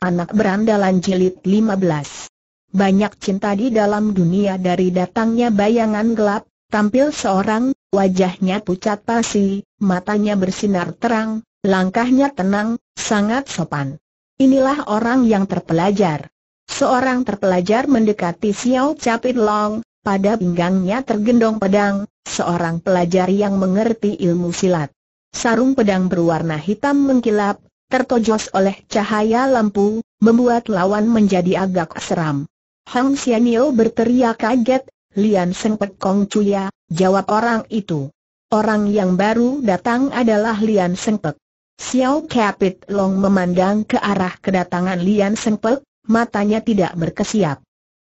Anak Berandalan Jilid 15 Banyak cinta di dalam dunia dari datangnya bayangan gelap, tampil seorang, wajahnya pucat pasi, matanya bersinar terang, langkahnya tenang, sangat sopan. Inilah orang yang terpelajar. Seorang terpelajar mendekati Xiao Capit Long, pada pinggangnya tergendong pedang, seorang pelajar yang mengerti ilmu silat. Sarung pedang berwarna hitam mengkilap, tertojos oleh cahaya lampu, membuat lawan menjadi agak seram. Hang Xianyo berteriak kaget, Lian Seng Pek Kong Cuya, jawab orang itu. Orang yang baru datang adalah Lian Seng Xiao Capit Long memandang ke arah kedatangan Lian Seng matanya tidak berkesiap.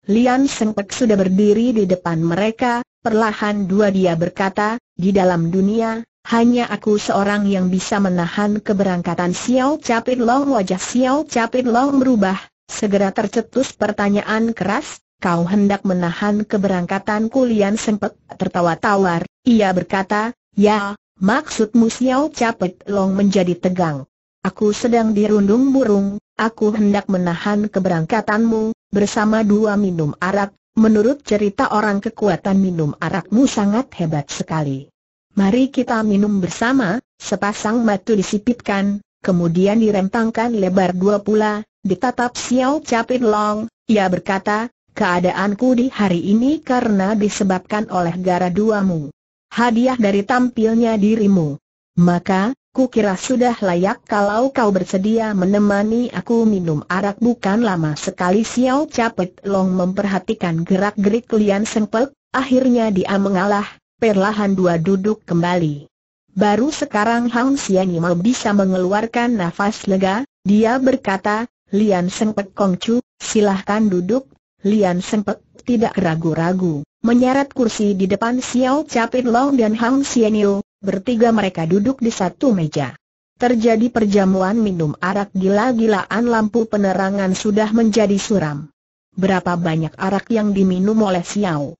Lian Seng sudah berdiri di depan mereka, perlahan dua dia berkata, di dalam dunia, hanya aku seorang yang bisa menahan keberangkatan Xiao Capit Long wajah Xiao Capit Long berubah, segera tercetus pertanyaan keras, kau hendak menahan keberangkatan kulian sempat tertawa tawar, ia berkata, ya, maksudmu Xiao Capit Long menjadi tegang. Aku sedang dirundung burung, aku hendak menahan keberangkatanmu, bersama dua minum arak, menurut cerita orang kekuatan minum arakmu sangat hebat sekali. Mari kita minum bersama, sepasang batu disipitkan, kemudian direntangkan lebar dua pula, ditatap Xiao Capit Long, ia berkata, keadaanku di hari ini karena disebabkan oleh gara duamu. Hadiah dari tampilnya dirimu. Maka, kukira sudah layak kalau kau bersedia menemani aku minum arak bukan lama sekali Xiao Capit Long memperhatikan gerak-gerik Lian Sengpek, akhirnya dia mengalah, perlahan dua duduk kembali. Baru sekarang Hang Siani mau bisa mengeluarkan nafas lega, dia berkata, Lian Sengpek Chu, silahkan duduk. Lian Sengpek tidak ragu-ragu, menyarat kursi di depan Xiao Capit Long dan Hang Xianyu, bertiga mereka duduk di satu meja. Terjadi perjamuan minum arak gila-gilaan lampu penerangan sudah menjadi suram. Berapa banyak arak yang diminum oleh Xiao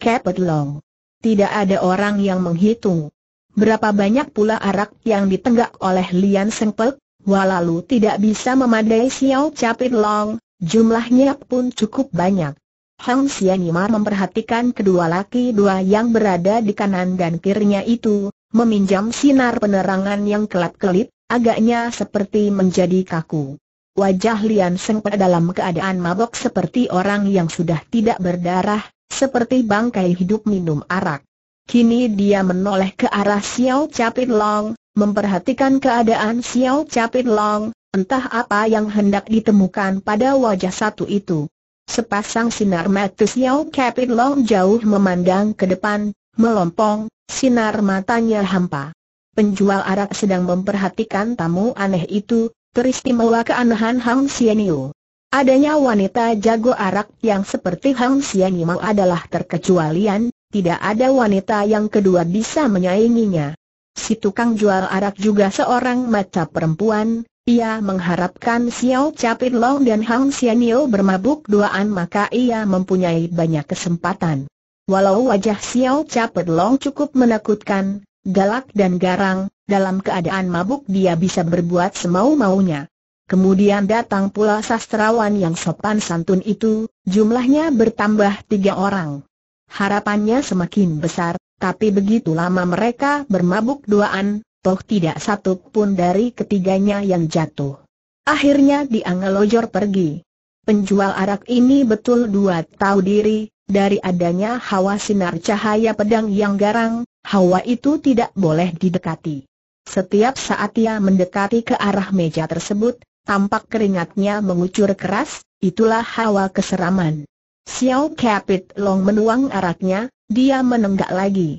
Capit Long, tidak ada orang yang menghitung. Berapa banyak pula arak yang ditenggak oleh Lian Sengpek, walau tidak bisa memadai Xiao Capit Long, jumlahnya pun cukup banyak. Hang Xianimar memperhatikan kedua laki dua yang berada di kanan dan kirinya itu, meminjam sinar penerangan yang kelap-kelip, agaknya seperti menjadi kaku. Wajah Lian Seng dalam keadaan mabok seperti orang yang sudah tidak berdarah, seperti bangkai hidup minum arak. Kini dia menoleh ke arah Xiao Capit Long, memperhatikan keadaan Xiao Capit Long, entah apa yang hendak ditemukan pada wajah satu itu. Sepasang sinar mata Xiao Capit Long jauh memandang ke depan, melompong, sinar matanya hampa. Penjual arak sedang memperhatikan tamu aneh itu, teristimewa keanehan Hang Xianyu. Adanya wanita jago arak yang seperti Hang Xianimau adalah terkecualian, tidak ada wanita yang kedua bisa menyainginya. Si tukang jual arak juga seorang maca perempuan, ia mengharapkan Xiao Capit Long dan Hang Xianio bermabuk duaan maka ia mempunyai banyak kesempatan. Walau wajah Xiao Capit Long cukup menakutkan, galak dan garang, dalam keadaan mabuk dia bisa berbuat semau-maunya. Kemudian datang pula sastrawan yang sopan santun itu, jumlahnya bertambah tiga orang. Harapannya semakin besar, tapi begitu lama mereka bermabuk duaan, toh tidak satu pun dari ketiganya yang jatuh. Akhirnya diangelojor pergi. Penjual arak ini betul dua tahu diri, dari adanya hawa sinar cahaya pedang yang garang, hawa itu tidak boleh didekati. Setiap saat ia mendekati ke arah meja tersebut, Tampak keringatnya mengucur keras, itulah hawa keseraman. Xiao Capit Long menuang araknya, dia menenggak lagi.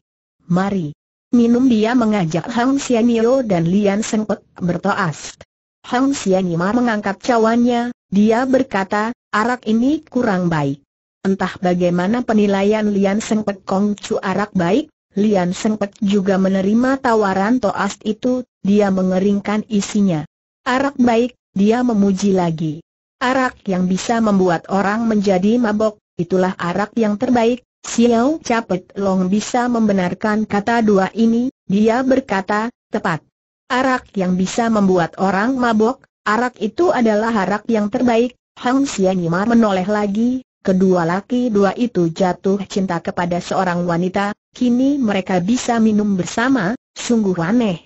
Mari. Minum dia mengajak Hang Xianyo dan Lian Sengpek bertoas. Hang Xianyo mengangkat cawannya, dia berkata, arak ini kurang baik. Entah bagaimana penilaian Lian Sengpek Kong Chu arak baik, Lian Sengpek juga menerima tawaran toast itu, dia mengeringkan isinya. Arak baik, dia memuji lagi. Arak yang bisa membuat orang menjadi mabok, itulah arak yang terbaik. Xiao Capet Long bisa membenarkan kata dua ini, dia berkata, tepat. Arak yang bisa membuat orang mabok, arak itu adalah arak yang terbaik. Hang Xianima menoleh lagi, kedua laki dua itu jatuh cinta kepada seorang wanita, kini mereka bisa minum bersama, sungguh aneh.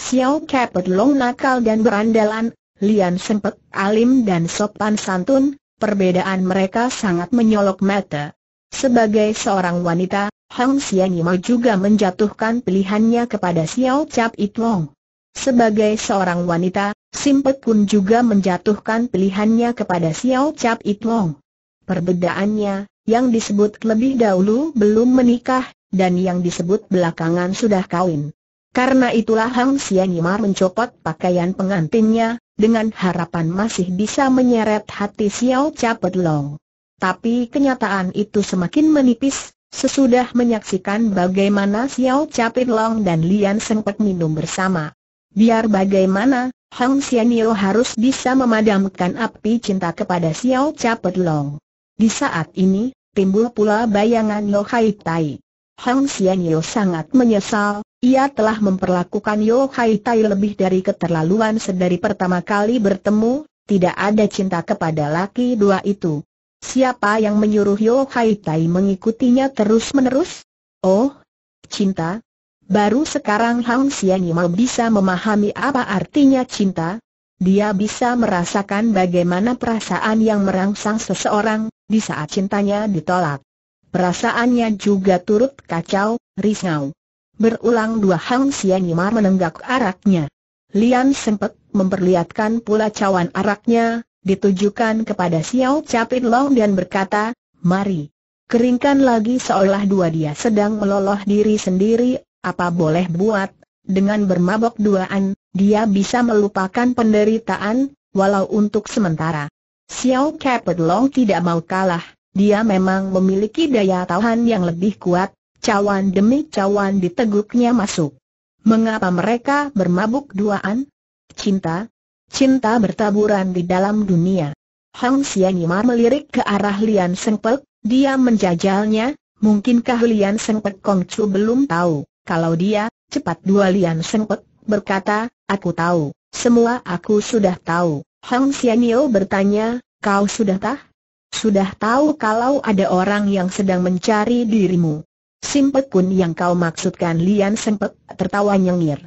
Xiao Capet Long nakal dan berandalan, Lian sempat alim dan sopan santun, perbedaan mereka sangat menyolok mata. Sebagai seorang wanita, Hang Xianyimau juga menjatuhkan pilihannya kepada Xiao Chap Itlong. Sebagai seorang wanita, Simpek pun juga menjatuhkan pilihannya kepada Xiao Chap Itlong. Perbedaannya, yang disebut lebih dahulu belum menikah, dan yang disebut belakangan sudah kawin. Karena itulah Hang Xianyi Yimar mencopot pakaian pengantinnya, dengan harapan masih bisa menyeret hati Xiao Capet Long. Tapi kenyataan itu semakin menipis, sesudah menyaksikan bagaimana Xiao Capet Long dan Lian sempat minum bersama. Biar bagaimana, Hang Xian Yimar harus bisa memadamkan api cinta kepada Xiao Capet Long. Di saat ini, timbul pula bayangan Lo Hai Tai. Hang Xian Yeo sangat menyesal, ia telah memperlakukan Yo Hai Tai lebih dari keterlaluan sedari pertama kali bertemu, tidak ada cinta kepada laki dua itu. Siapa yang menyuruh Yo Hai Tai mengikutinya terus-menerus? Oh, cinta? Baru sekarang Hang Xian mau bisa memahami apa artinya cinta. Dia bisa merasakan bagaimana perasaan yang merangsang seseorang, di saat cintanya ditolak. Perasaannya juga turut kacau, risau. Berulang dua Hang Sianimar menenggak araknya. Lian sempat memperlihatkan pula cawan araknya, ditujukan kepada Xiao Capit Long dan berkata, Mari, keringkan lagi seolah dua dia sedang meloloh diri sendiri, apa boleh buat, dengan bermabok duaan, dia bisa melupakan penderitaan, walau untuk sementara. Xiao Capit Long tidak mau kalah, dia memang memiliki daya tahan yang lebih kuat, cawan demi cawan diteguknya masuk. Mengapa mereka bermabuk duaan? Cinta? Cinta bertaburan di dalam dunia. Hang Xianyimar melirik ke arah Lian Sengpek, dia menjajalnya, mungkinkah Lian Sengpek Kongcu belum tahu, kalau dia, cepat dua Lian Sengpek, berkata, aku tahu, semua aku sudah tahu. Hang Xianyo bertanya, kau sudah tahu? Sudah tahu kalau ada orang yang sedang mencari dirimu. Simpek kun yang kau maksudkan Lian Sempek tertawa nyengir.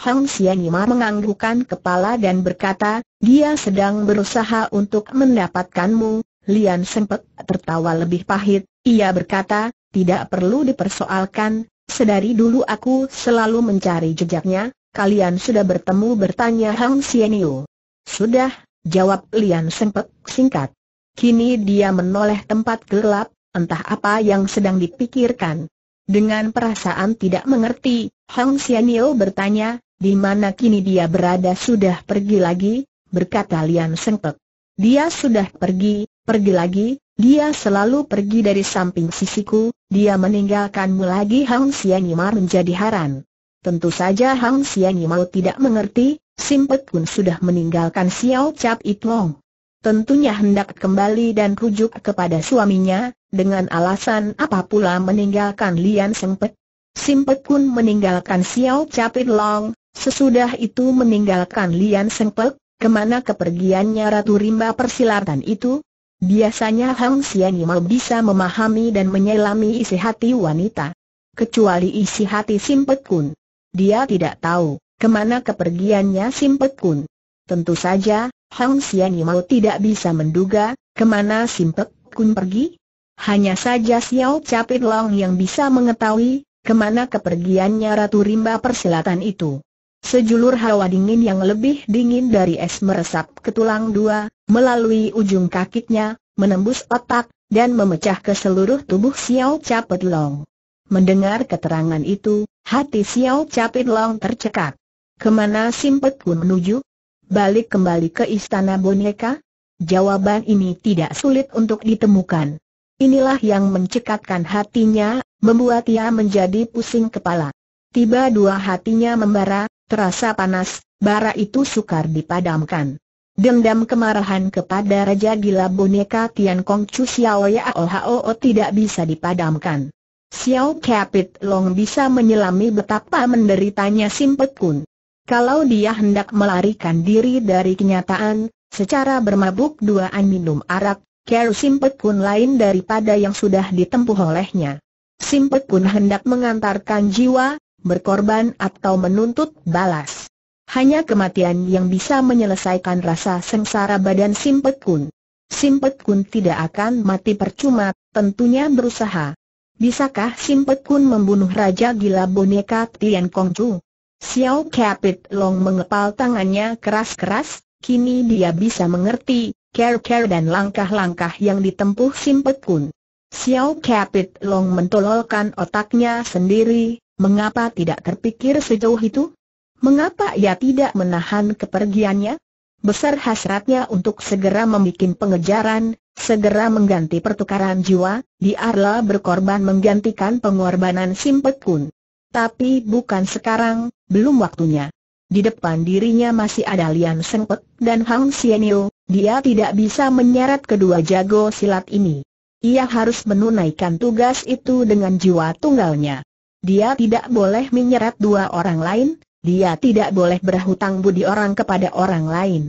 Hang Xianima menganggukkan kepala dan berkata, dia sedang berusaha untuk mendapatkanmu. Lian Sempek tertawa lebih pahit, ia berkata, tidak perlu dipersoalkan, sedari dulu aku selalu mencari jejaknya, kalian sudah bertemu bertanya Hang Xianio. Sudah, jawab Lian Sempek singkat. Kini dia menoleh tempat gelap, entah apa yang sedang dipikirkan. Dengan perasaan tidak mengerti, Hong Xianyo bertanya, di mana kini dia berada sudah pergi lagi, berkata Lian Sengpek. Dia sudah pergi, pergi lagi, dia selalu pergi dari samping sisiku, dia meninggalkanmu lagi Hang Xianyimar menjadi haran. Tentu saja Hang Xianyo tidak mengerti, Simpek pun sudah meninggalkan Xiao Cap Itlong tentunya hendak kembali dan rujuk kepada suaminya, dengan alasan apa pula meninggalkan Lian sempet. Simpet pun meninggalkan Xiao Capit Long, sesudah itu meninggalkan Lian sempet, kemana kepergiannya Ratu Rimba persilatan itu? Biasanya Hang Sian Yimau bisa memahami dan menyelami isi hati wanita. Kecuali isi hati Simpek Kun. Dia tidak tahu, kemana kepergiannya Simpek Kun. Tentu saja, Hang Siani mau tidak bisa menduga, kemana Simpek Kun pergi? Hanya saja Xiao Capit Long yang bisa mengetahui, kemana kepergiannya Ratu Rimba Persilatan itu. Sejulur hawa dingin yang lebih dingin dari es meresap ke tulang dua, melalui ujung kakinya, menembus otak, dan memecah ke seluruh tubuh Xiao Capit Long. Mendengar keterangan itu, hati Xiao Capit Long tercekak. Kemana Simpet Kun menuju? balik kembali ke istana boneka? Jawaban ini tidak sulit untuk ditemukan. Inilah yang mencekatkan hatinya, membuat ia menjadi pusing kepala. Tiba dua hatinya membara, terasa panas, bara itu sukar dipadamkan. Dendam kemarahan kepada Raja Gila Boneka Tian Kong Chu Xiao Yao Hao tidak bisa dipadamkan. Xiao Capit Long bisa menyelami betapa menderitanya Simpet Kun. Kalau dia hendak melarikan diri dari kenyataan, secara bermabuk duaan minum arak, Ker Simpek Kun lain daripada yang sudah ditempuh olehnya. Simpek Kun hendak mengantarkan jiwa, berkorban atau menuntut balas. Hanya kematian yang bisa menyelesaikan rasa sengsara badan Simpet Kun. Simpet Kun tidak akan mati percuma, tentunya berusaha. Bisakah Simpet Kun membunuh Raja Gila Boneka Tian Chu? Xiao Capit Long mengepal tangannya keras-keras, kini dia bisa mengerti, care-care dan langkah-langkah yang ditempuh Simpet Kun. Xiao Capit Long mentololkan otaknya sendiri, mengapa tidak terpikir sejauh itu? Mengapa ia tidak menahan kepergiannya? Besar hasratnya untuk segera membuat pengejaran, segera mengganti pertukaran jiwa, diarlah berkorban menggantikan pengorbanan Simpet Kun. Tapi bukan sekarang, belum waktunya. Di depan dirinya masih ada Lian sempet dan Hang Xianyu, dia tidak bisa menyeret kedua jago silat ini. Ia harus menunaikan tugas itu dengan jiwa tunggalnya. Dia tidak boleh menyeret dua orang lain, dia tidak boleh berhutang budi orang kepada orang lain.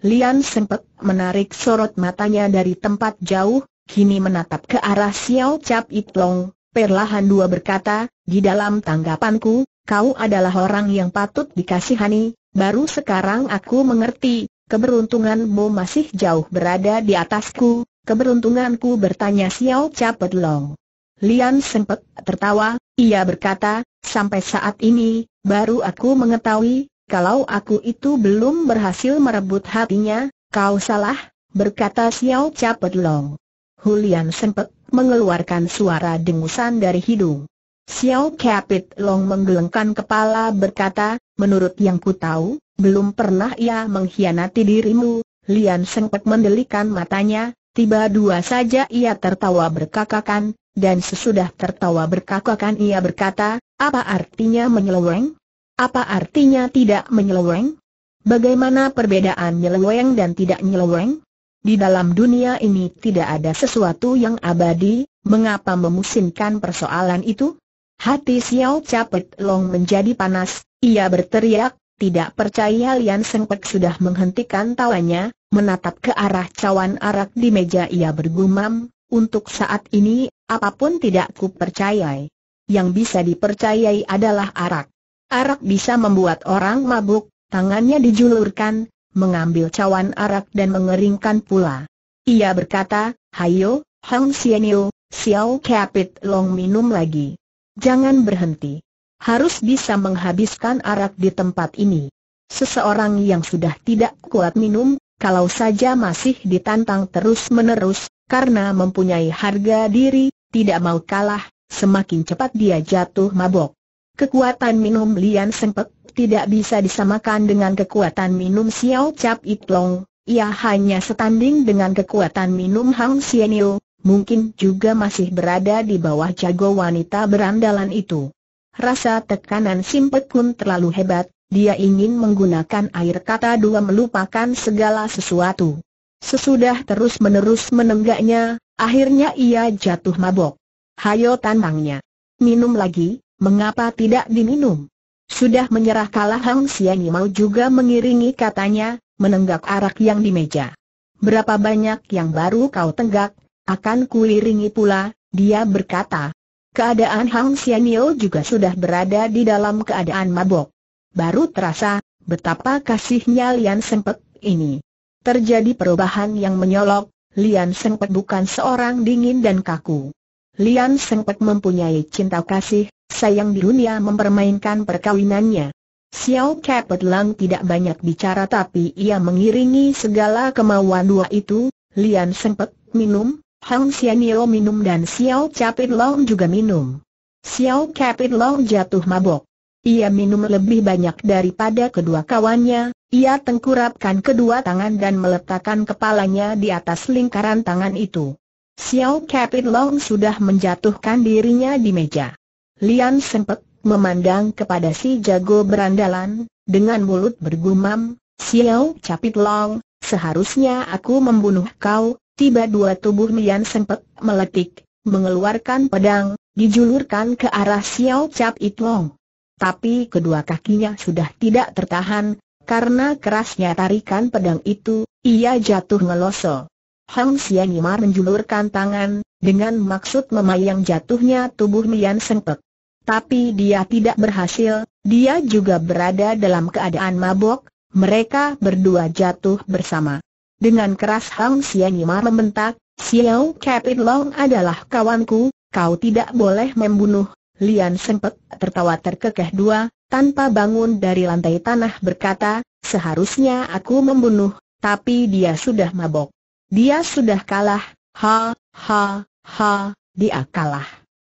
Lian sempet menarik sorot matanya dari tempat jauh, kini menatap ke arah Xiao Cap Itlong, perlahan dua berkata, di dalam tanggapanku, kau adalah orang yang patut dikasihani, baru sekarang aku mengerti, keberuntunganmu masih jauh berada di atasku, keberuntunganku bertanya Xiao Capet Long. Lian sempat tertawa, ia berkata, sampai saat ini, baru aku mengetahui, kalau aku itu belum berhasil merebut hatinya, kau salah, berkata Xiao Capet Long. Hulian sempat mengeluarkan suara dengusan dari hidung. Xiao Capit Long menggelengkan kepala berkata, menurut yang ku tahu, belum pernah ia mengkhianati dirimu. Lian sempat mendelikan matanya, tiba dua saja ia tertawa berkakakan, dan sesudah tertawa berkakakan ia berkata, apa artinya menyeleweng? Apa artinya tidak menyeleweng? Bagaimana perbedaan nyeleweng dan tidak nyeleweng? Di dalam dunia ini tidak ada sesuatu yang abadi, mengapa memusingkan persoalan itu? Hati Xiao Capet Long menjadi panas, ia berteriak, tidak percaya Lian Sengpek sudah menghentikan tawanya, menatap ke arah cawan arak di meja ia bergumam, untuk saat ini, apapun tidak ku percayai. Yang bisa dipercayai adalah arak. Arak bisa membuat orang mabuk, tangannya dijulurkan, mengambil cawan arak dan mengeringkan pula. Ia berkata, Hayo, Hang Sienio, Xiao Capit Long minum lagi. Jangan berhenti. Harus bisa menghabiskan arak di tempat ini. Seseorang yang sudah tidak kuat minum, kalau saja masih ditantang terus-menerus, karena mempunyai harga diri, tidak mau kalah, semakin cepat dia jatuh mabok. Kekuatan minum Lian Sempek tidak bisa disamakan dengan kekuatan minum Xiao Cap Itlong, ia hanya setanding dengan kekuatan minum Hang Sienil, mungkin juga masih berada di bawah jago wanita berandalan itu. Rasa tekanan simpet pun terlalu hebat, dia ingin menggunakan air kata dua melupakan segala sesuatu. Sesudah terus-menerus menenggaknya, akhirnya ia jatuh mabok. Hayo tantangnya. Minum lagi, mengapa tidak diminum? Sudah menyerah kalah Hang Siani mau juga mengiringi katanya, menenggak arak yang di meja. Berapa banyak yang baru kau tenggak, akan kuliringi pula, dia berkata. Keadaan Hang Xianyo juga sudah berada di dalam keadaan mabok. Baru terasa, betapa kasihnya Lian Sempet ini. Terjadi perubahan yang menyolok, Lian Sempet bukan seorang dingin dan kaku. Lian Sempet mempunyai cinta kasih, sayang di dunia mempermainkan perkawinannya. Xiao Kepet Lang tidak banyak bicara tapi ia mengiringi segala kemauan dua itu, Lian Sempet minum, Hang Xianyo minum dan Xiao Capit Long juga minum. Xiao Capit Long jatuh mabok. Ia minum lebih banyak daripada kedua kawannya, ia tengkurapkan kedua tangan dan meletakkan kepalanya di atas lingkaran tangan itu. Xiao Capit Long sudah menjatuhkan dirinya di meja. Lian sempat memandang kepada si jago berandalan, dengan mulut bergumam, Xiao Capit Long, seharusnya aku membunuh kau, Tiba dua tubuh Mian sempet meletik, mengeluarkan pedang, dijulurkan ke arah Xiao Cap Long. Tapi kedua kakinya sudah tidak tertahan, karena kerasnya tarikan pedang itu, ia jatuh ngeloso. Hang Xianimar menjulurkan tangan, dengan maksud memayang jatuhnya tubuh Mian sempet. Tapi dia tidak berhasil, dia juga berada dalam keadaan mabok, mereka berdua jatuh bersama. Dengan keras Hang Xianyimar membentak, Xiao Capit Long adalah kawanku, kau tidak boleh membunuh. Lian sempat tertawa terkekeh dua, tanpa bangun dari lantai tanah berkata, seharusnya aku membunuh, tapi dia sudah mabok. Dia sudah kalah, ha, ha, ha, dia kalah.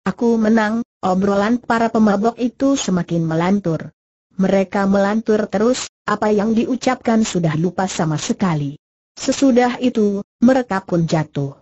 Aku menang, obrolan para pemabok itu semakin melantur. Mereka melantur terus, apa yang diucapkan sudah lupa sama sekali. Sesudah itu, mereka pun jatuh.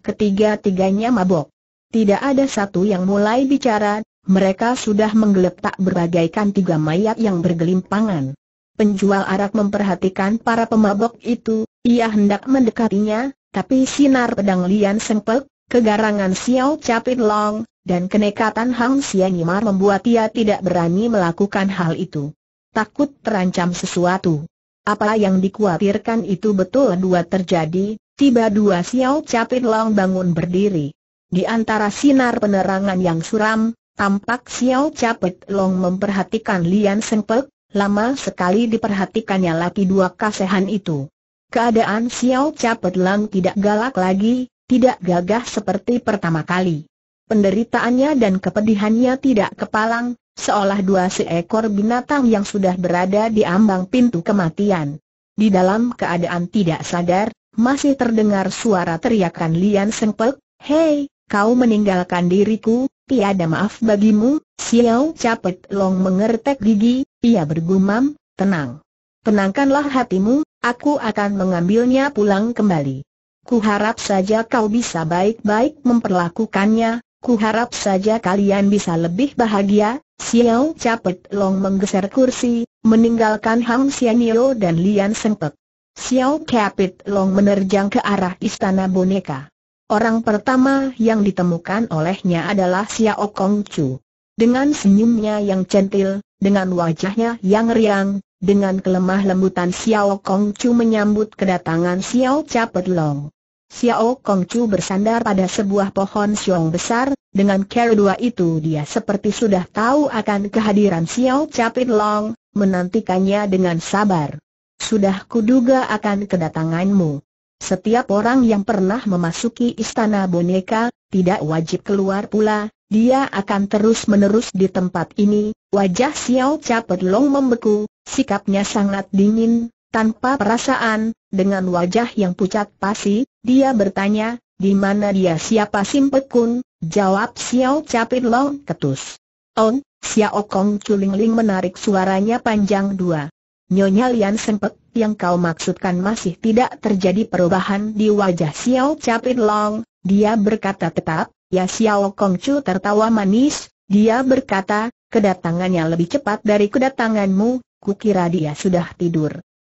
Ketiga-tiganya mabok. Tidak ada satu yang mulai bicara, mereka sudah menggeletak berbagaikan tiga mayat yang bergelimpangan. Penjual arak memperhatikan para pemabok itu, ia hendak mendekatinya, tapi sinar pedang Lian Sengpek, kegarangan Xiao Capit Long, dan kenekatan Hang Xianyimar membuat ia tidak berani melakukan hal itu. Takut terancam sesuatu. Apa yang dikhawatirkan itu betul dua terjadi, tiba dua Xiao Capit Long bangun berdiri. Di antara sinar penerangan yang suram, tampak Xiao Capit Long memperhatikan Lian Sengpek, lama sekali diperhatikannya laki dua kasehan itu. Keadaan Xiao Capit Long tidak galak lagi, tidak gagah seperti pertama kali. Penderitaannya dan kepedihannya tidak kepalang, Seolah dua seekor binatang yang sudah berada di ambang pintu kematian. Di dalam keadaan tidak sadar, masih terdengar suara teriakan Lian Sengpek, Hei, kau meninggalkan diriku, tiada maaf bagimu, Xiao Capet Long mengertek gigi, ia bergumam, tenang. Tenangkanlah hatimu, aku akan mengambilnya pulang kembali. Kuharap saja kau bisa baik-baik memperlakukannya, Ku harap saja kalian bisa lebih bahagia, Xiao Capet Long menggeser kursi, meninggalkan Hang Sianio dan Lian Sengpek. Xiao Capet Long menerjang ke arah istana boneka. Orang pertama yang ditemukan olehnya adalah Xiao Kong Chu. Dengan senyumnya yang centil, dengan wajahnya yang riang, dengan kelemah lembutan Xiao Kong Chu menyambut kedatangan Xiao Capet Long. Xiao Kongcu bersandar pada sebuah pohon siung besar, dengan cara dua itu dia seperti sudah tahu akan kehadiran Xiao Capit Long, menantikannya dengan sabar. Sudah kuduga akan kedatanganmu. Setiap orang yang pernah memasuki istana boneka, tidak wajib keluar pula, dia akan terus-menerus di tempat ini, wajah Xiao Capit Long membeku, sikapnya sangat dingin, tanpa perasaan, dengan wajah yang pucat pasi, dia bertanya, di mana dia siapa Simpet Kun? Jawab Xiao Capit Long ketus. On, Xiao Kong Chuling menarik suaranya panjang dua. Nyonya Lian Sempek yang kau maksudkan masih tidak terjadi perubahan di wajah Xiao Capit Long, dia berkata tetap, ya Xiao Kong Chu tertawa manis, dia berkata, kedatangannya lebih cepat dari kedatanganmu, kukira dia sudah tidur.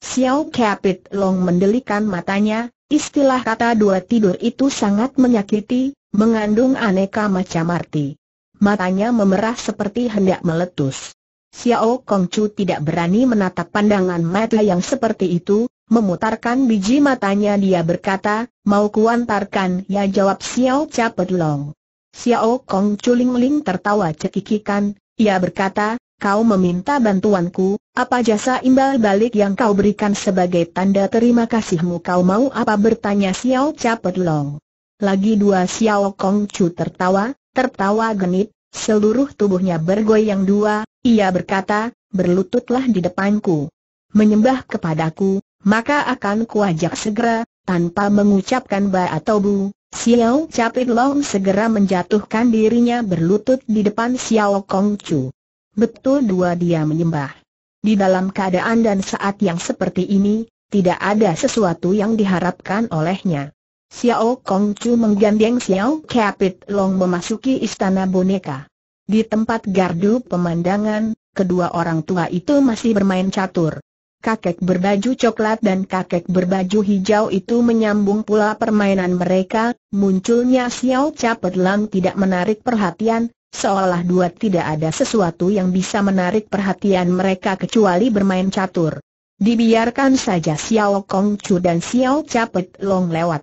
Xiao Capit Long mendelikan matanya, istilah kata dua tidur itu sangat menyakiti, mengandung aneka macam arti. Matanya memerah seperti hendak meletus. Xiao Kong Chu tidak berani menatap pandangan mata yang seperti itu, memutarkan biji matanya dia berkata, mau kuantarkan ya jawab Xiao Capit Long. Xiao Kong Chu Ling Ling tertawa cekikikan, ia berkata, kau meminta bantuanku, apa jasa imbal balik yang kau berikan sebagai tanda terima kasihmu kau mau apa bertanya Xiao Capet Long. Lagi dua Xiao Kong Chu tertawa, tertawa genit, seluruh tubuhnya bergoyang dua, ia berkata, berlututlah di depanku. Menyembah kepadaku, maka akan kuajak segera, tanpa mengucapkan ba atau bu, Xiao Capit Long segera menjatuhkan dirinya berlutut di depan Xiao Kong Chu betul dua dia menyembah. Di dalam keadaan dan saat yang seperti ini, tidak ada sesuatu yang diharapkan olehnya. Xiao Kong Chu menggandeng Xiao Capit Long memasuki istana boneka. Di tempat gardu pemandangan, kedua orang tua itu masih bermain catur. Kakek berbaju coklat dan kakek berbaju hijau itu menyambung pula permainan mereka, munculnya Xiao Capit Long tidak menarik perhatian, seolah dua tidak ada sesuatu yang bisa menarik perhatian mereka kecuali bermain catur. Dibiarkan saja Xiao Kong Chu dan Xiao Capet Long lewat.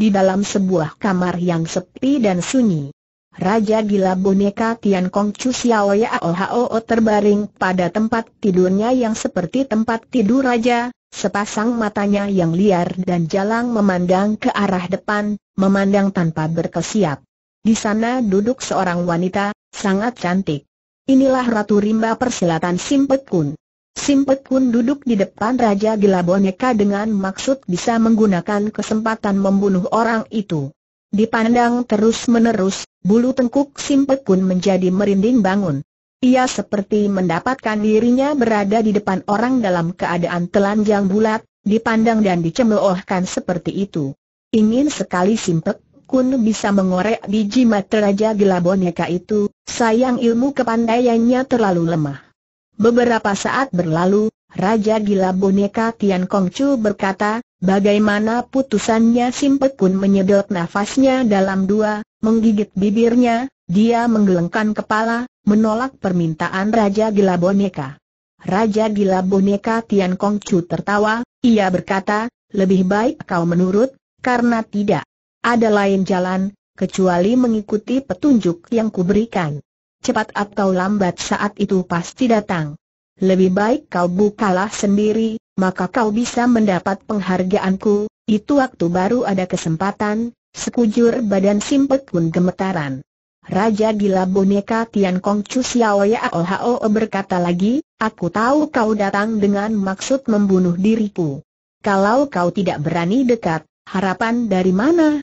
Di dalam sebuah kamar yang sepi dan sunyi. Raja gila boneka Tian Kong Chu Xiao Yao Hao terbaring pada tempat tidurnya yang seperti tempat tidur raja, sepasang matanya yang liar dan jalang memandang ke arah depan, memandang tanpa berkesiap. Di sana duduk seorang wanita, sangat cantik. Inilah Ratu Rimba Persilatan Simpet Kun. Simpet Kun duduk di depan Raja Gila Boneka dengan maksud bisa menggunakan kesempatan membunuh orang itu. Dipandang terus-menerus, bulu tengkuk Simpet Kun menjadi merinding bangun. Ia seperti mendapatkan dirinya berada di depan orang dalam keadaan telanjang bulat, dipandang dan dicemoohkan seperti itu. Ingin sekali Simpet Kun bisa mengorek biji mata Raja Gila boneka itu, sayang ilmu kepandaiannya terlalu lemah. Beberapa saat berlalu, Raja Gila boneka Tian Kongcu berkata, bagaimana putusannya Simpe Kun menyedot nafasnya dalam dua, menggigit bibirnya, dia menggelengkan kepala, menolak permintaan Raja Gila boneka. Raja Gila boneka Tian Kongcu tertawa, ia berkata, lebih baik kau menurut, karena tidak ada lain jalan, kecuali mengikuti petunjuk yang kuberikan. Cepat atau lambat saat itu pasti datang. Lebih baik kau bukalah sendiri, maka kau bisa mendapat penghargaanku, itu waktu baru ada kesempatan, sekujur badan Simpek pun gemetaran. Raja gila boneka Tian Kong Chu Xiaoyao Ya berkata lagi, aku tahu kau datang dengan maksud membunuh diriku. Kalau kau tidak berani dekat, harapan dari mana?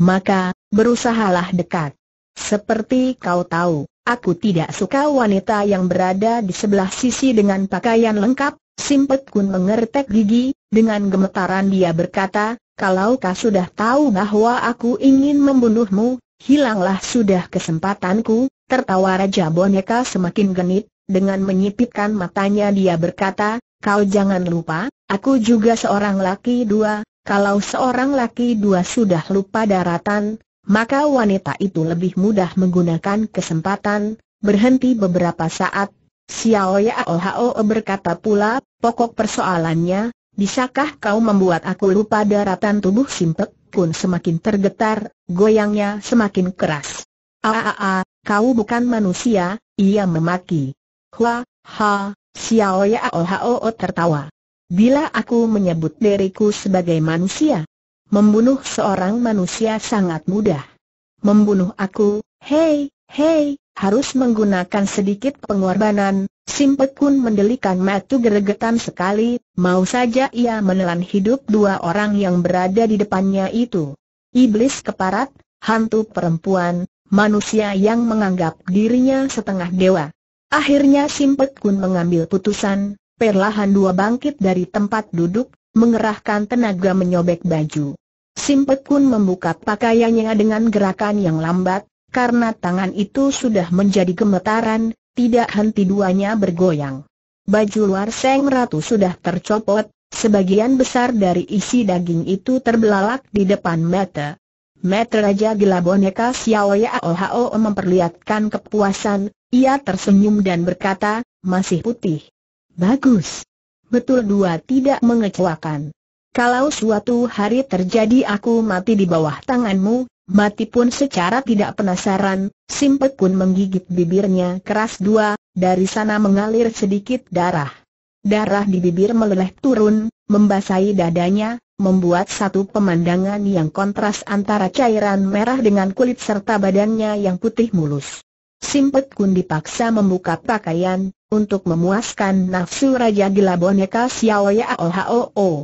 maka berusahalah dekat. Seperti kau tahu, aku tidak suka wanita yang berada di sebelah sisi dengan pakaian lengkap, Simpet Kun mengertek gigi, dengan gemetaran dia berkata, kalau kau sudah tahu bahwa aku ingin membunuhmu, hilanglah sudah kesempatanku, tertawa Raja Boneka semakin genit, dengan menyipitkan matanya dia berkata, kau jangan lupa, aku juga seorang laki dua, kalau seorang laki dua sudah lupa daratan, maka wanita itu lebih mudah menggunakan kesempatan, berhenti beberapa saat. Xiao Ya Hao berkata pula, pokok persoalannya, bisakah kau membuat aku lupa daratan tubuh simpek pun semakin tergetar, goyangnya semakin keras. Aa, ah, ah, ah, kau bukan manusia, ia memaki. Hua, ha, Xiao Ya Hao tertawa. Bila aku menyebut diriku sebagai manusia, membunuh seorang manusia sangat mudah. Membunuh aku, hei, hei, harus menggunakan sedikit pengorbanan. Simpet Kun mendelikan matu geregetan sekali, mau saja ia menelan hidup dua orang yang berada di depannya itu. Iblis keparat, hantu perempuan, manusia yang menganggap dirinya setengah dewa. Akhirnya Simpek Kun mengambil putusan, perlahan dua bangkit dari tempat duduk, mengerahkan tenaga menyobek baju. Simpek pun membuka pakaiannya dengan gerakan yang lambat, karena tangan itu sudah menjadi gemetaran, tidak henti duanya bergoyang. Baju luar Seng Ratu sudah tercopot, sebagian besar dari isi daging itu terbelalak di depan mata. Mata Raja Gila Boneka Xiao Yao memperlihatkan kepuasan, ia tersenyum dan berkata, masih putih. Bagus. Betul dua tidak mengecewakan. Kalau suatu hari terjadi aku mati di bawah tanganmu, mati pun secara tidak penasaran, Simpet pun menggigit bibirnya keras dua, dari sana mengalir sedikit darah. Darah di bibir meleleh turun, membasahi dadanya, membuat satu pemandangan yang kontras antara cairan merah dengan kulit serta badannya yang putih mulus. Simpet Kun dipaksa membuka pakaian, untuk memuaskan nafsu Raja Gila boneka Xiao Yao Hao.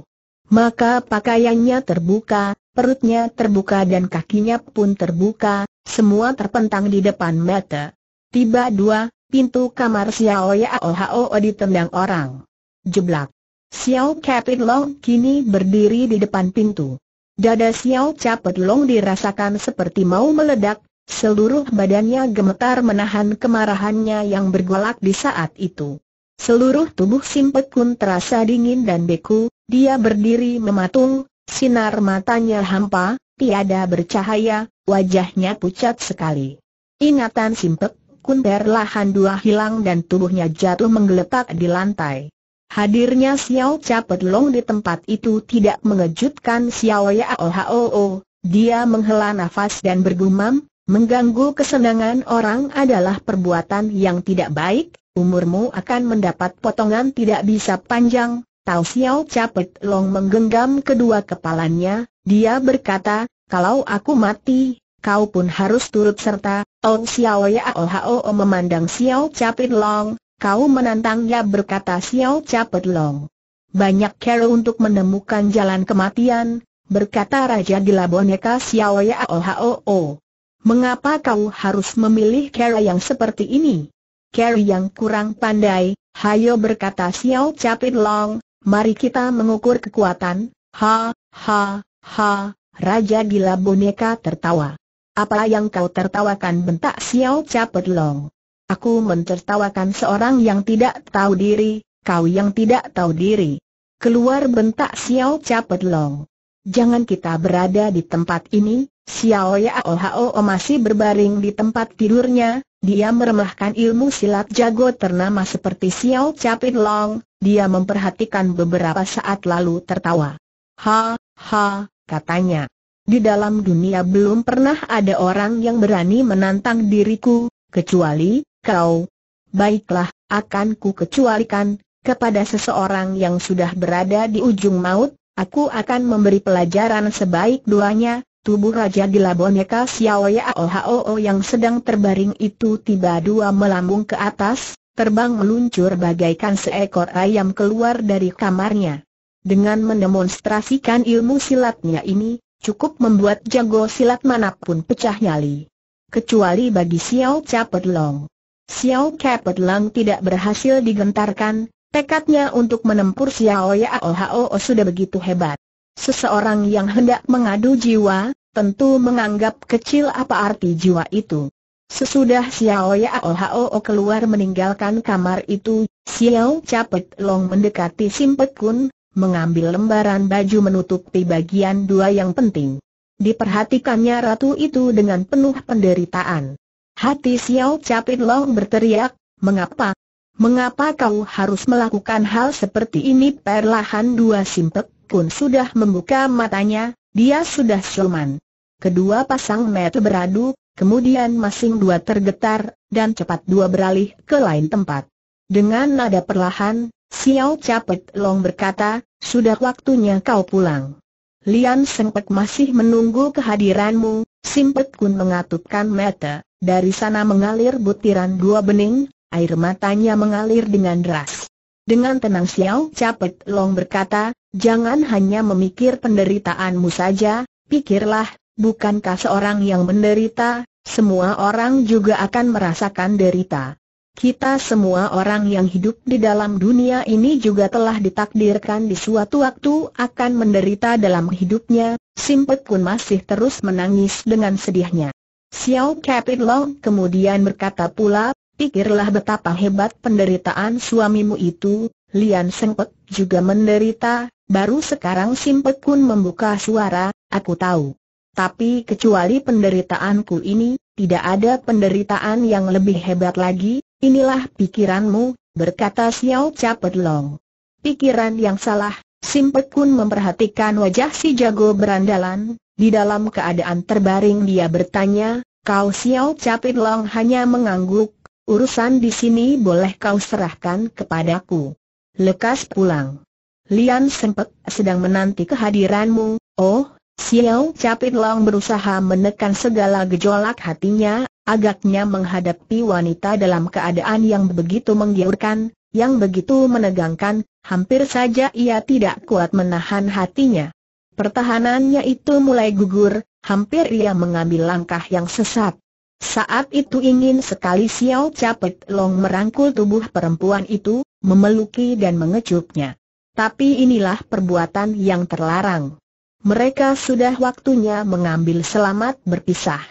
Maka pakaiannya terbuka, perutnya terbuka dan kakinya pun terbuka, semua terpentang di depan mata. Tiba dua, pintu kamar Xiao Yao Hao ditendang orang. Jeblak. Xiao Capit Long kini berdiri di depan pintu. Dada Xiao Capit Long dirasakan seperti mau meledak, Seluruh badannya gemetar menahan kemarahannya yang bergolak di saat itu. Seluruh tubuh Simpek Kun terasa dingin dan beku, dia berdiri mematung, sinar matanya hampa, tiada bercahaya, wajahnya pucat sekali. Ingatan Simpek Kun perlahan dua hilang dan tubuhnya jatuh menggeletak di lantai. Hadirnya Xiao Capet Long di tempat itu tidak mengejutkan Xiao Yao Hao. Dia menghela nafas dan bergumam, Mengganggu kesenangan orang adalah perbuatan yang tidak baik, umurmu akan mendapat potongan tidak bisa panjang. Tao Xiao Capet Long menggenggam kedua kepalanya, dia berkata, kalau aku mati, kau pun harus turut serta. Oh Xiao Ya Oh Oh memandang Xiao Capet Long, kau menantangnya berkata Xiao Capet Long. Banyak cara untuk menemukan jalan kematian, berkata Raja Gila Boneka Xiao Ya Oh Oh mengapa kau harus memilih cara yang seperti ini? Kera yang kurang pandai, hayo berkata Xiao Capit Long, mari kita mengukur kekuatan, ha, ha, ha, Raja Gila Boneka tertawa. Apa yang kau tertawakan bentak Xiao Capit Long? Aku mentertawakan seorang yang tidak tahu diri, kau yang tidak tahu diri. Keluar bentak Xiao Capit Long. Jangan kita berada di tempat ini, Xiao Yao oh oh masih berbaring di tempat tidurnya, dia meremehkan ilmu silat jago ternama seperti Xiao Capit Long, dia memperhatikan beberapa saat lalu tertawa. Ha, ha, katanya. Di dalam dunia belum pernah ada orang yang berani menantang diriku, kecuali kau. Baiklah, akan ku kecualikan, kepada seseorang yang sudah berada di ujung maut, aku akan memberi pelajaran sebaik duanya, Tubuh Raja Gila boneka Xiao Yao yang sedang terbaring itu tiba dua melambung ke atas, terbang meluncur bagaikan seekor ayam keluar dari kamarnya. Dengan mendemonstrasikan ilmu silatnya ini, cukup membuat jago silat manapun pecah nyali. Kecuali bagi Xiao Capet Long. Xiao Capet Long tidak berhasil digentarkan, tekadnya untuk menempur Xiao Yao sudah begitu hebat. Seseorang yang hendak mengadu jiwa, tentu menganggap kecil apa arti jiwa itu. Sesudah Xiao Yao Hao keluar meninggalkan kamar itu, Xiao Capet Long mendekati Simpet Kun, mengambil lembaran baju menutupi bagian dua yang penting. Diperhatikannya ratu itu dengan penuh penderitaan. Hati Xiao Capit Long berteriak, mengapa? Mengapa kau harus melakukan hal seperti ini perlahan dua Simpet pun sudah membuka matanya, dia sudah siuman. Kedua pasang mata beradu, kemudian masing dua tergetar, dan cepat dua beralih ke lain tempat. Dengan nada perlahan, Xiao Capet Long berkata, sudah waktunya kau pulang. Lian Sengpek masih menunggu kehadiranmu, Simpek Kun mengatupkan mata, dari sana mengalir butiran dua bening, air matanya mengalir dengan deras. Dengan tenang Xiao Capet Long berkata, Jangan hanya memikir penderitaanmu saja, pikirlah, bukankah seorang yang menderita, semua orang juga akan merasakan derita. Kita semua orang yang hidup di dalam dunia ini juga telah ditakdirkan di suatu waktu akan menderita dalam hidupnya, Simpet pun masih terus menangis dengan sedihnya. Xiao Capit Long kemudian berkata pula, pikirlah betapa hebat penderitaan suamimu itu, Lian Sengpet juga menderita, Baru sekarang Simpek Kun membuka suara, aku tahu. Tapi kecuali penderitaanku ini, tidak ada penderitaan yang lebih hebat lagi, inilah pikiranmu, berkata Xiao Capet Long. Pikiran yang salah, Simpek Kun memperhatikan wajah si jago berandalan, di dalam keadaan terbaring dia bertanya, kau Xiao Capet Long hanya mengangguk, urusan di sini boleh kau serahkan kepadaku. Lekas pulang. Lian sempat sedang menanti kehadiranmu, oh, Xiao Capit Long berusaha menekan segala gejolak hatinya, agaknya menghadapi wanita dalam keadaan yang begitu menggiurkan, yang begitu menegangkan, hampir saja ia tidak kuat menahan hatinya. Pertahanannya itu mulai gugur, hampir ia mengambil langkah yang sesat. Saat itu ingin sekali Xiao Capit Long merangkul tubuh perempuan itu, memeluki dan mengecupnya. Tapi inilah perbuatan yang terlarang. Mereka sudah waktunya mengambil selamat berpisah.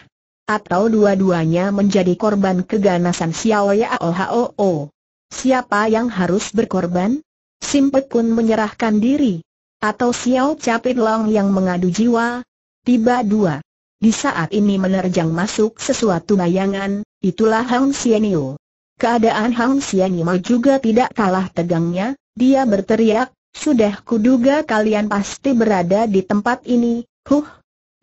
Atau dua-duanya menjadi korban keganasan Xiao Yao Siapa yang harus berkorban? Simpek pun menyerahkan diri. Atau Xiao Capit Long yang mengadu jiwa? Tiba dua. Di saat ini menerjang masuk sesuatu bayangan, itulah Hang Xianyu. Keadaan Hang Xianyu juga tidak kalah tegangnya, dia berteriak, sudah kuduga kalian pasti berada di tempat ini, huh.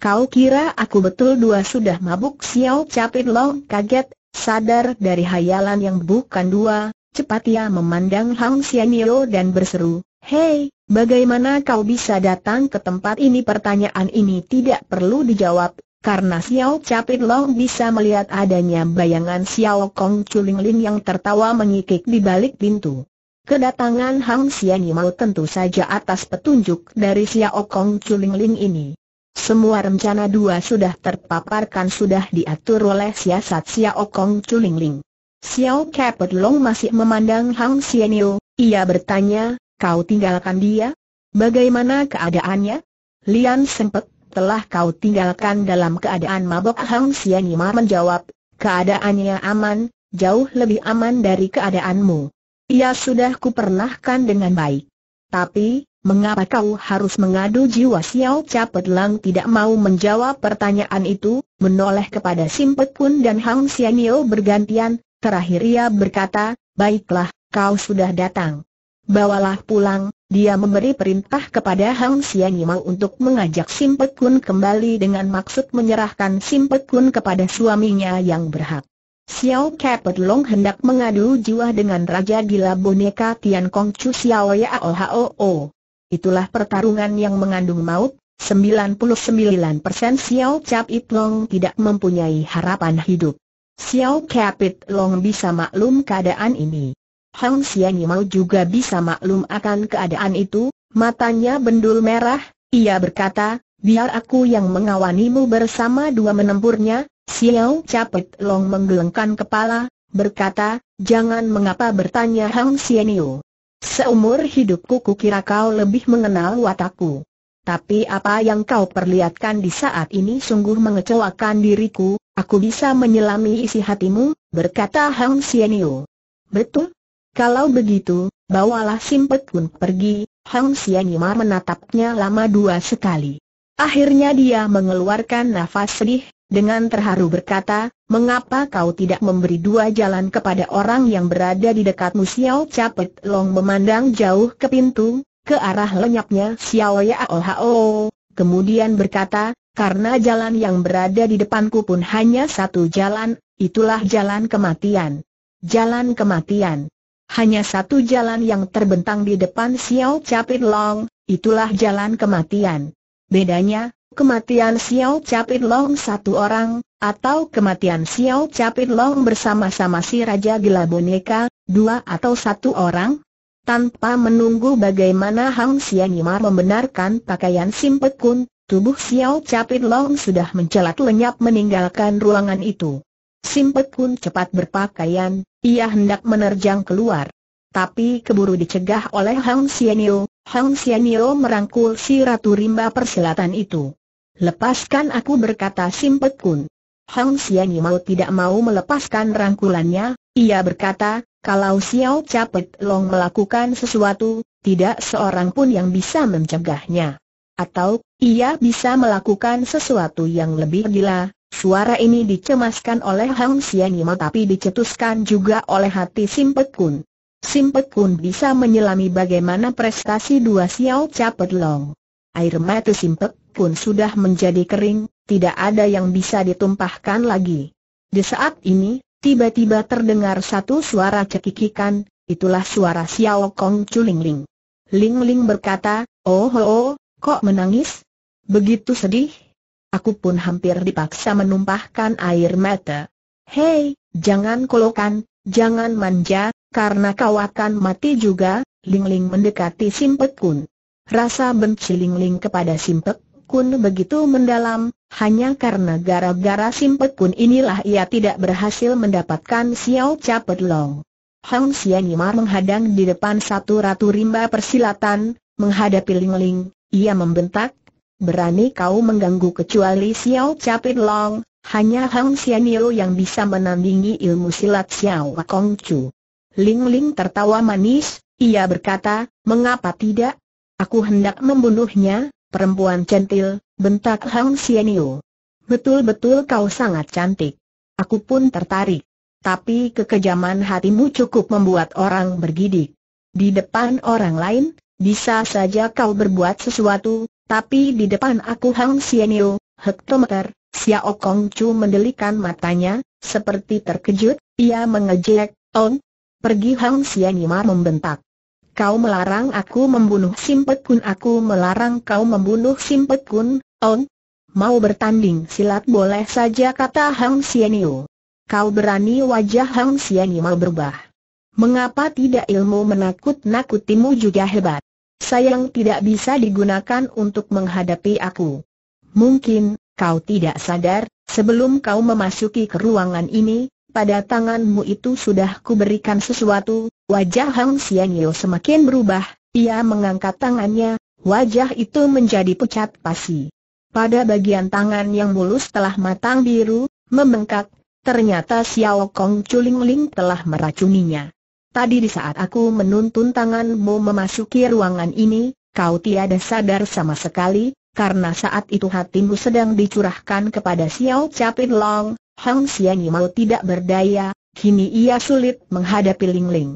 Kau kira aku betul dua sudah mabuk Xiao Capit Long kaget, sadar dari hayalan yang bukan dua, cepat ia memandang Hang Xianyo dan berseru, Hei, bagaimana kau bisa datang ke tempat ini pertanyaan ini tidak perlu dijawab, karena Xiao Capit Long bisa melihat adanya bayangan Xiao Kong Chuling Lin yang tertawa mengikik di balik pintu. Kedatangan Hang Xianimau tentu saja atas petunjuk dari Xiao Kong Chulingling ini. Semua rencana dua sudah terpaparkan sudah diatur oleh siasat Xiao Kong Chulingling. Xiao Kapet Long masih memandang Hang Xianimau, ia bertanya, kau tinggalkan dia? Bagaimana keadaannya? Lian Sempet, telah kau tinggalkan dalam keadaan mabok Hang Xianima menjawab, keadaannya aman, jauh lebih aman dari keadaanmu. Ia sudah kupernahkan dengan baik. Tapi, mengapa kau harus mengadu jiwa Xiao Capet Lang tidak mau menjawab pertanyaan itu, menoleh kepada Simpet Kun dan Hang Xianyo bergantian, terakhir ia berkata, baiklah, kau sudah datang. Bawalah pulang, dia memberi perintah kepada Hang Xianyimau untuk mengajak Simpet Kun kembali dengan maksud menyerahkan Simpet Kun kepada suaminya yang berhak. Xiao Kepet Long hendak mengadu jiwa dengan Raja Gila Boneka Tian Kong Chu Xiao Yao Hao. Itulah pertarungan yang mengandung maut, 99% Xiao Capit Long tidak mempunyai harapan hidup. Xiao Capit Long bisa maklum keadaan ini. Hang Xianyi juga bisa maklum akan keadaan itu, matanya bendul merah, ia berkata, biar aku yang mengawanimu bersama dua menempurnya, Xiao Capet Long menggelengkan kepala, berkata, jangan mengapa bertanya Hang Xianyu. Seumur hidupku kukira kau lebih mengenal watakku. Tapi apa yang kau perlihatkan di saat ini sungguh mengecewakan diriku, aku bisa menyelami isi hatimu, berkata Hang Xianyu. Betul? Kalau begitu, bawalah Simpet pun pergi, Hang Xianyu menatapnya lama dua sekali. Akhirnya dia mengeluarkan nafas sedih, dengan terharu berkata, mengapa kau tidak memberi dua jalan kepada orang yang berada di dekatmu Xiao Capet Long memandang jauh ke pintu, ke arah lenyapnya Xiao ya Hao, kemudian berkata, karena jalan yang berada di depanku pun hanya satu jalan, itulah jalan kematian. Jalan kematian. Hanya satu jalan yang terbentang di depan Xiao Capit Long, itulah jalan kematian. Bedanya, kematian Xiao Capit Long satu orang, atau kematian Xiao Capit Long bersama-sama si Raja Gila Boneka, dua atau satu orang? Tanpa menunggu bagaimana Hang Xianyimar membenarkan pakaian Simpekun, Kun, tubuh Xiao Capit Long sudah mencelat lenyap meninggalkan ruangan itu. Simpekun Kun cepat berpakaian, ia hendak menerjang keluar. Tapi keburu dicegah oleh Hang Xianyo, Hang Xianyo merangkul si Ratu Rimba Persilatan itu. Lepaskan aku berkata Simpet Kun. Hang Xianyi mau tidak mau melepaskan rangkulannya, ia berkata, kalau Xiao Capet Long melakukan sesuatu, tidak seorang pun yang bisa mencegahnya. Atau, ia bisa melakukan sesuatu yang lebih gila, Suara ini dicemaskan oleh Hang Xianima tapi dicetuskan juga oleh hati Simpet Kun. Simpet Kun bisa menyelami bagaimana prestasi dua Xiao Capet Long. Air mata Simpet pun sudah menjadi kering, tidak ada yang bisa ditumpahkan lagi. Di saat ini, tiba-tiba terdengar satu suara cekikikan, itulah suara Xiao Kong Chulingling. Ling Ling berkata, oh, oh, oh kok menangis? Begitu sedih? Aku pun hampir dipaksa menumpahkan air mata. Hei, jangan kolokan, jangan manja, karena kau akan mati juga, Ling Ling mendekati Simpek Kun. Rasa benci Ling Ling kepada Simpek pun begitu mendalam, hanya karena gara-gara simpet pun inilah ia tidak berhasil mendapatkan Xiao Capet Long. Hang Xianimar menghadang di depan satu ratu rimba persilatan, menghadapi Ling Ling, ia membentak, berani kau mengganggu kecuali Xiao Capet Long, hanya Hang Xianio yang bisa menandingi ilmu silat Xiao Kong Chu. Ling Ling tertawa manis, ia berkata, mengapa tidak? Aku hendak membunuhnya, Perempuan centil, bentak Hang Sienio. Betul-betul kau sangat cantik. Aku pun tertarik. Tapi kekejaman hatimu cukup membuat orang bergidik. Di depan orang lain, bisa saja kau berbuat sesuatu, tapi di depan aku Hang Sienio, hektometer, Xiao Kong mendelikan matanya, seperti terkejut, ia mengejek, Ong. Oh, pergi Hang Sienimar membentak. Kau melarang aku membunuh Simpet Kun Aku melarang kau membunuh Simpet Kun, On. Mau bertanding silat boleh saja kata Hang Xianyu. Kau berani wajah Hang mau berubah. Mengapa tidak ilmu menakut-nakutimu juga hebat? Sayang tidak bisa digunakan untuk menghadapi aku. Mungkin, kau tidak sadar, sebelum kau memasuki ke ruangan ini, pada tanganmu itu sudah kuberikan sesuatu, Wajah Hang Xianyu Yiu semakin berubah, ia mengangkat tangannya, wajah itu menjadi pucat pasi. Pada bagian tangan yang mulus telah matang biru, membengkak, ternyata Xiao Kong Chuling Ling telah meracuninya. Tadi di saat aku menuntun tanganmu memasuki ruangan ini, kau tiada sadar sama sekali, karena saat itu hatimu sedang dicurahkan kepada Xiao Capit Long, Hang Yiu mau tidak berdaya, kini ia sulit menghadapi Ling Ling.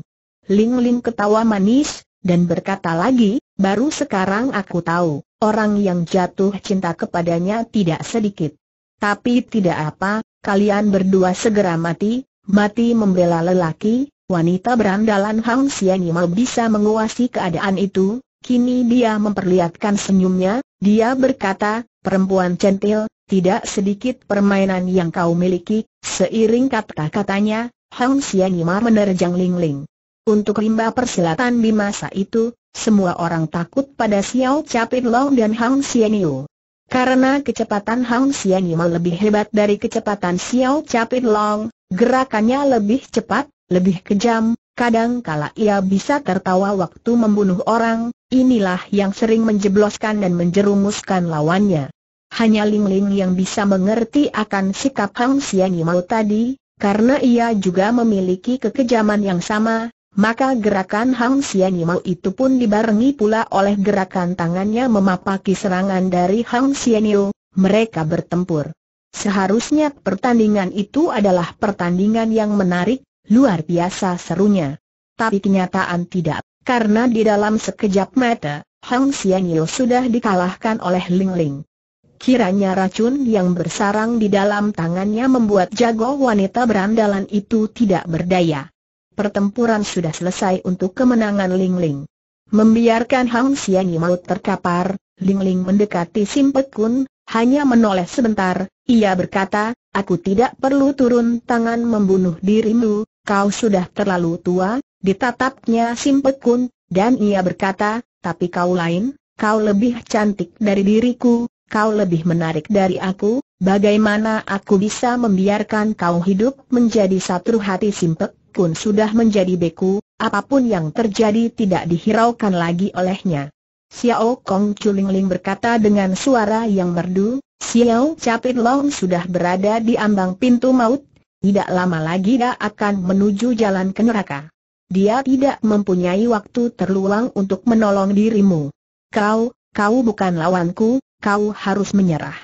Ling Ling ketawa manis, dan berkata lagi, baru sekarang aku tahu, orang yang jatuh cinta kepadanya tidak sedikit. Tapi tidak apa, kalian berdua segera mati, mati membela lelaki, wanita berandalan Hang Xian Yimau bisa menguasai keadaan itu, kini dia memperlihatkan senyumnya, dia berkata, perempuan centil, tidak sedikit permainan yang kau miliki, seiring kata-katanya, Hang Xian Yimau menerjang Ling Ling. Untuk rimba persilatan di masa itu, semua orang takut pada Xiao Capit Long dan Hang Xianyu. Karena kecepatan Hang Xianyu lebih hebat dari kecepatan Xiao Capit Long, gerakannya lebih cepat, lebih kejam, kadang kala ia bisa tertawa waktu membunuh orang, inilah yang sering menjebloskan dan menjerumuskan lawannya. Hanya Ling Ling yang bisa mengerti akan sikap Hang Xianyu tadi, karena ia juga memiliki kekejaman yang sama, maka gerakan Hang Xian Yimau itu pun dibarengi pula oleh gerakan tangannya memapaki serangan dari Hang Xian mereka bertempur. Seharusnya pertandingan itu adalah pertandingan yang menarik, luar biasa serunya. Tapi kenyataan tidak, karena di dalam sekejap mata, Hang Xian sudah dikalahkan oleh Ling Ling. Kiranya racun yang bersarang di dalam tangannya membuat jago wanita berandalan itu tidak berdaya pertempuran sudah selesai untuk kemenangan Ling Ling. Membiarkan Hang Xiang maut terkapar, Ling Ling mendekati Simpet Kun, hanya menoleh sebentar, ia berkata, aku tidak perlu turun tangan membunuh dirimu, kau sudah terlalu tua, ditatapnya Simpet Kun, dan ia berkata, tapi kau lain, kau lebih cantik dari diriku, kau lebih menarik dari aku, bagaimana aku bisa membiarkan kau hidup menjadi satu hati simpek, kun sudah menjadi beku, apapun yang terjadi tidak dihiraukan lagi olehnya. Xiao Kong Chulingling berkata dengan suara yang merdu, Xiao Capit Long sudah berada di ambang pintu maut, tidak lama lagi dia akan menuju jalan ke neraka. Dia tidak mempunyai waktu terluang untuk menolong dirimu. Kau, kau bukan lawanku, kau harus menyerah.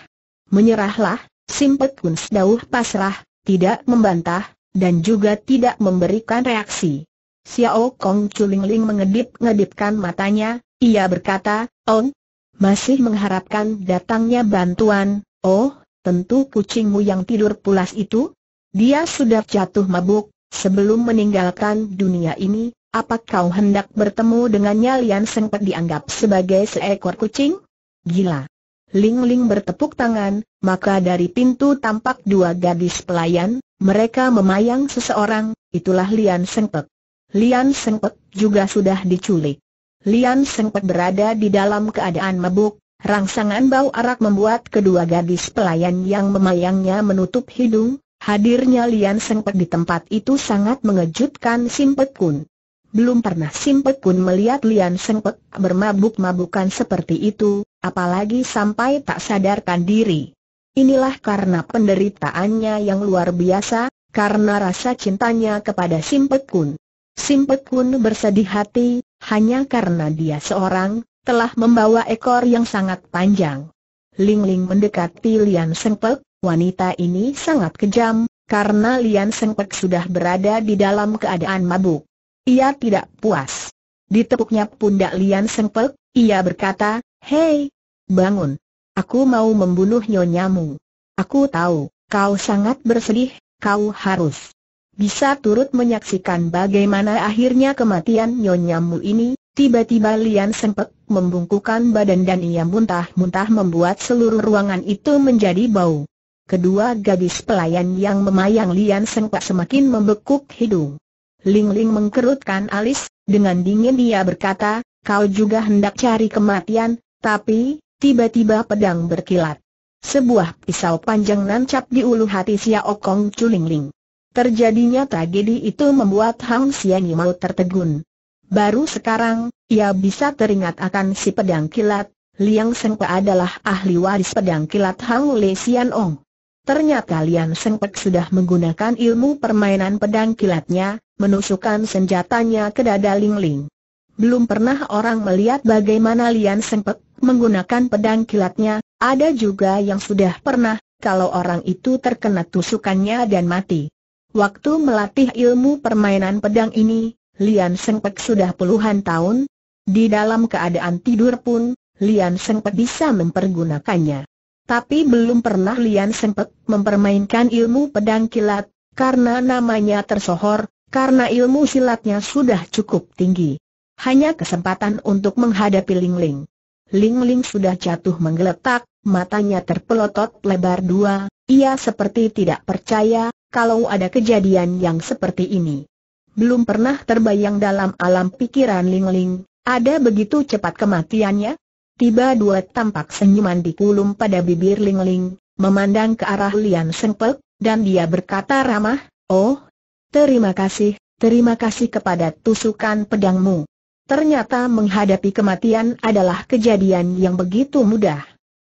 Menyerahlah, simpet Kun Sedauh pasrah, tidak membantah, dan juga tidak memberikan reaksi. Xiao Kong Chulingling mengedip-ngedipkan matanya, ia berkata, On, masih mengharapkan datangnya bantuan, oh, tentu kucingmu yang tidur pulas itu? Dia sudah jatuh mabuk, sebelum meninggalkan dunia ini, apa kau hendak bertemu dengannya Lian Sengpet dianggap sebagai seekor kucing? Gila! Ling Ling bertepuk tangan, maka dari pintu tampak dua gadis pelayan, mereka memayang seseorang, itulah Lian Sengpek. Lian Sengpek juga sudah diculik. Lian Sengpek berada di dalam keadaan mabuk, rangsangan bau arak membuat kedua gadis pelayan yang memayangnya menutup hidung, hadirnya Lian Sengpek di tempat itu sangat mengejutkan Simpet Kun. Belum pernah Simpet Kun melihat Lian Sengpek bermabuk-mabukan seperti itu, apalagi sampai tak sadarkan diri. Inilah karena penderitaannya yang luar biasa, karena rasa cintanya kepada Simpek Kun. Simpek Kun bersedih hati, hanya karena dia seorang, telah membawa ekor yang sangat panjang. Lingling Ling mendekati Lian Sengpek, wanita ini sangat kejam, karena Lian Sengpek sudah berada di dalam keadaan mabuk. Ia tidak puas. Ditepuknya pundak Lian Sengpek, ia berkata, Hei, bangun. Aku mau membunuh nyonyamu. Aku tahu, kau sangat bersedih, kau harus bisa turut menyaksikan bagaimana akhirnya kematian nyonyamu ini. Tiba-tiba Lian sempat membungkukan badan dan ia muntah-muntah membuat seluruh ruangan itu menjadi bau. Kedua gadis pelayan yang memayang Lian sempat semakin membekuk hidung. Ling Ling mengkerutkan alis, dengan dingin dia berkata, kau juga hendak cari kematian, tapi, Tiba-tiba pedang berkilat. Sebuah pisau panjang nancap di ulu hati Xiao Kong Culingling. Terjadinya tragedi itu membuat Hang Xianyi mau tertegun. Baru sekarang, ia bisa teringat akan si pedang kilat, Liang Sengpe adalah ahli waris pedang kilat Hang Le Xian Ong. Ternyata Liang Sengpe sudah menggunakan ilmu permainan pedang kilatnya, menusukkan senjatanya ke dada Ling Ling. Belum pernah orang melihat bagaimana Lian Sengpek menggunakan pedang kilatnya, ada juga yang sudah pernah, kalau orang itu terkena tusukannya dan mati. Waktu melatih ilmu permainan pedang ini, Lian Sengpek sudah puluhan tahun. Di dalam keadaan tidur pun, Lian Sengpek bisa mempergunakannya. Tapi belum pernah Lian Sengpek mempermainkan ilmu pedang kilat, karena namanya tersohor, karena ilmu silatnya sudah cukup tinggi hanya kesempatan untuk menghadapi Ling Ling. Ling Ling sudah jatuh menggeletak, matanya terpelotot lebar dua, ia seperti tidak percaya kalau ada kejadian yang seperti ini. Belum pernah terbayang dalam alam pikiran Ling Ling, ada begitu cepat kematiannya? Tiba dua tampak senyuman di kulum pada bibir Ling Ling, memandang ke arah Lian Sengpek, dan dia berkata ramah, Oh, terima kasih, terima kasih kepada tusukan pedangmu. Ternyata menghadapi kematian adalah kejadian yang begitu mudah.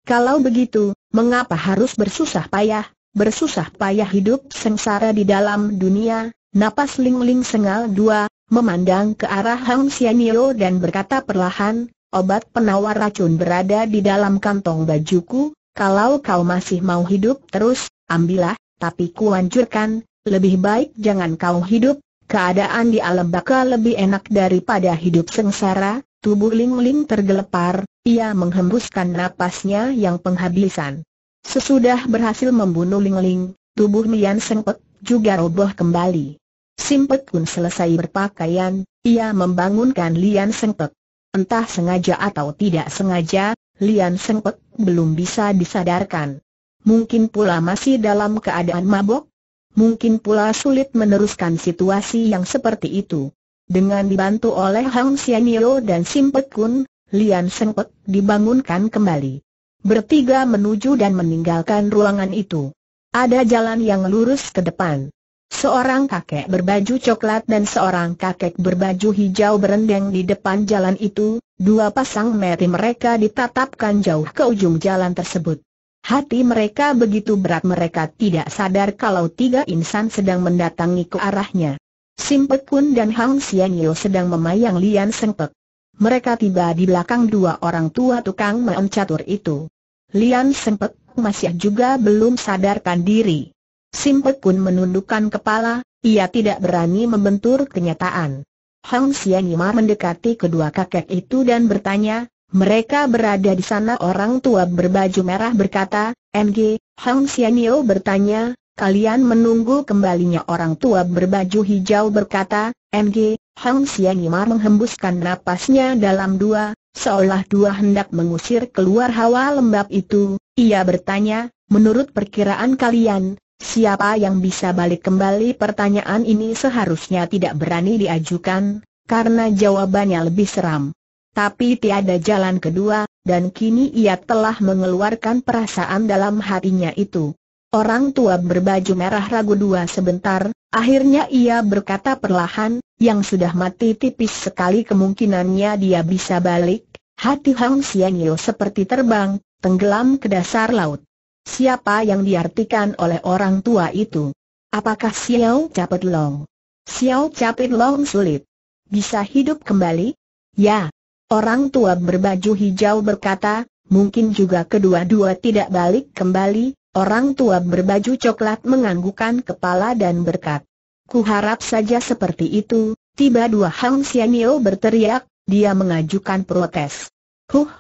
Kalau begitu, mengapa harus bersusah payah, bersusah payah hidup sengsara di dalam dunia? Napas Ling-Ling Sengal dua, memandang ke arah Hang Sianio dan berkata perlahan, obat penawar racun berada di dalam kantong bajuku, kalau kau masih mau hidup terus, ambillah, tapi kuanjurkan, lebih baik jangan kau hidup, keadaan di alam baka lebih enak daripada hidup sengsara, tubuh Ling Ling tergelepar, ia menghembuskan napasnya yang penghabisan. Sesudah berhasil membunuh Ling Ling, tubuh Mian Sengpet juga roboh kembali. Simpet pun selesai berpakaian, ia membangunkan Lian Sengpet. Entah sengaja atau tidak sengaja, Lian Sengpet belum bisa disadarkan. Mungkin pula masih dalam keadaan mabok, mungkin pula sulit meneruskan situasi yang seperti itu. Dengan dibantu oleh Hang Xianyo dan Sim Kun, Lian Seng dibangunkan kembali. Bertiga menuju dan meninggalkan ruangan itu. Ada jalan yang lurus ke depan. Seorang kakek berbaju coklat dan seorang kakek berbaju hijau berendeng di depan jalan itu, dua pasang mata mereka ditatapkan jauh ke ujung jalan tersebut. Hati mereka begitu berat mereka tidak sadar kalau tiga insan sedang mendatangi ke arahnya. Simpek Kun dan Hang Sian Yeo sedang memayang Lian Sengpek. Mereka tiba di belakang dua orang tua tukang meon catur itu. Lian Sengpek masih juga belum sadarkan diri. Simpek Kun menundukkan kepala, ia tidak berani membentur kenyataan. Hang Sian Yeo mendekati kedua kakek itu dan bertanya, mereka berada di sana orang tua berbaju merah berkata, MG, Hang Xianyo bertanya, kalian menunggu kembalinya orang tua berbaju hijau berkata, MG, Hang Xianyimar menghembuskan napasnya dalam dua, seolah dua hendak mengusir keluar hawa lembab itu, ia bertanya, menurut perkiraan kalian, siapa yang bisa balik kembali pertanyaan ini seharusnya tidak berani diajukan, karena jawabannya lebih seram. Tapi tiada jalan kedua, dan kini ia telah mengeluarkan perasaan dalam hatinya itu. Orang tua berbaju merah ragu dua sebentar, akhirnya ia berkata perlahan, yang sudah mati tipis sekali kemungkinannya dia bisa balik, hati Hang Liu seperti terbang, tenggelam ke dasar laut. Siapa yang diartikan oleh orang tua itu? Apakah Xiao Capit Long? Xiao Capit Long sulit. Bisa hidup kembali? Ya, Orang tua berbaju hijau berkata, mungkin juga kedua-dua tidak balik kembali, orang tua berbaju coklat menganggukkan kepala dan berkat. Kuharap saja seperti itu, tiba dua Hang Xianyao berteriak, dia mengajukan protes. Huh,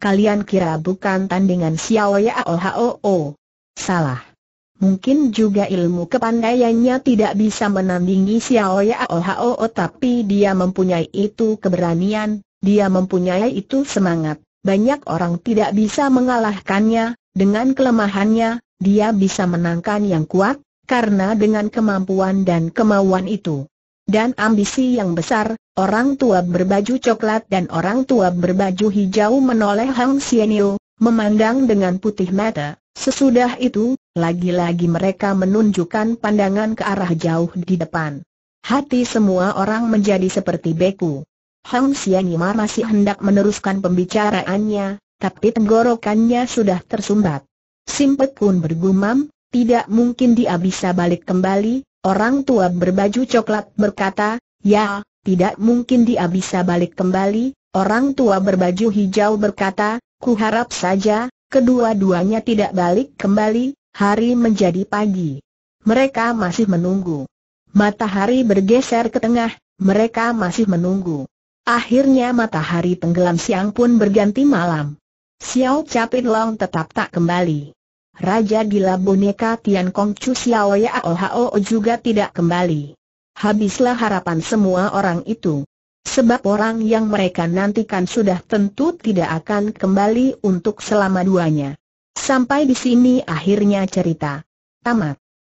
kalian kira bukan tandingan Xiao Ya Oh, oh, oh. Salah. Mungkin juga ilmu kepandaiannya tidak bisa menandingi Xiao Ya Oh, oh tapi dia mempunyai itu keberanian, dia mempunyai itu semangat, banyak orang tidak bisa mengalahkannya, dengan kelemahannya, dia bisa menangkan yang kuat, karena dengan kemampuan dan kemauan itu. Dan ambisi yang besar, orang tua berbaju coklat dan orang tua berbaju hijau menoleh Hang Xianyu, memandang dengan putih mata. Sesudah itu, lagi-lagi mereka menunjukkan pandangan ke arah jauh di depan. Hati semua orang menjadi seperti beku. Hang Ima masih hendak meneruskan pembicaraannya, tapi tenggorokannya sudah tersumbat. Simpet pun bergumam, tidak mungkin dia bisa balik kembali, orang tua berbaju coklat berkata, ya, tidak mungkin dia bisa balik kembali, orang tua berbaju hijau berkata, ku harap saja, kedua-duanya tidak balik kembali, hari menjadi pagi. Mereka masih menunggu. Matahari bergeser ke tengah, mereka masih menunggu. Akhirnya matahari tenggelam siang pun berganti malam. Xiao Capin Long tetap tak kembali. Raja gila boneka Tian Kong Chu Xiao Yao Hao juga tidak kembali. Habislah harapan semua orang itu. Sebab orang yang mereka nantikan sudah tentu tidak akan kembali untuk selama duanya. Sampai di sini akhirnya cerita. Tamat.